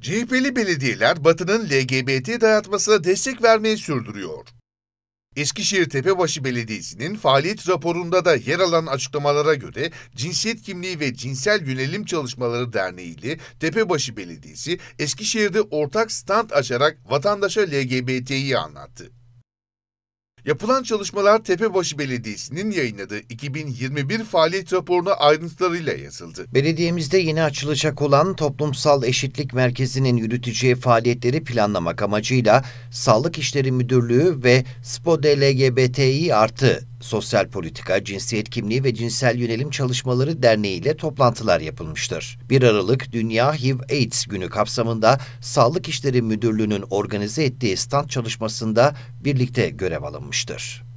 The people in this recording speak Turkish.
CHP'li belediyeler Batı'nın LGBT dayatmasına destek vermeyi sürdürüyor. Eskişehir Tepebaşı Belediyesi'nin faaliyet raporunda da yer alan açıklamalara göre Cinsiyet Kimliği ve Cinsel Yönelim Çalışmaları Derneği ile Tepebaşı Belediyesi Eskişehir'de ortak stand açarak vatandaşa LGBT'yi anlattı. Yapılan çalışmalar Tepebaşı Belediyesi'nin yayınladığı 2021 faaliyet raporuna ayrıntılarıyla yazıldı. Belediyemizde yeni açılacak olan Toplumsal Eşitlik Merkezi'nin yürüteceği faaliyetleri planlamak amacıyla Sağlık İşleri Müdürlüğü ve SPOD LGBTİ artı Sosyal Politika, Cinsiyet Kimliği ve Cinsel Yönelim Çalışmaları Derneği ile toplantılar yapılmıştır. 1 Aralık Dünya HIV AIDS günü kapsamında Sağlık İşleri Müdürlüğü'nün organize ettiği stand çalışmasında birlikte görev alınmıştır.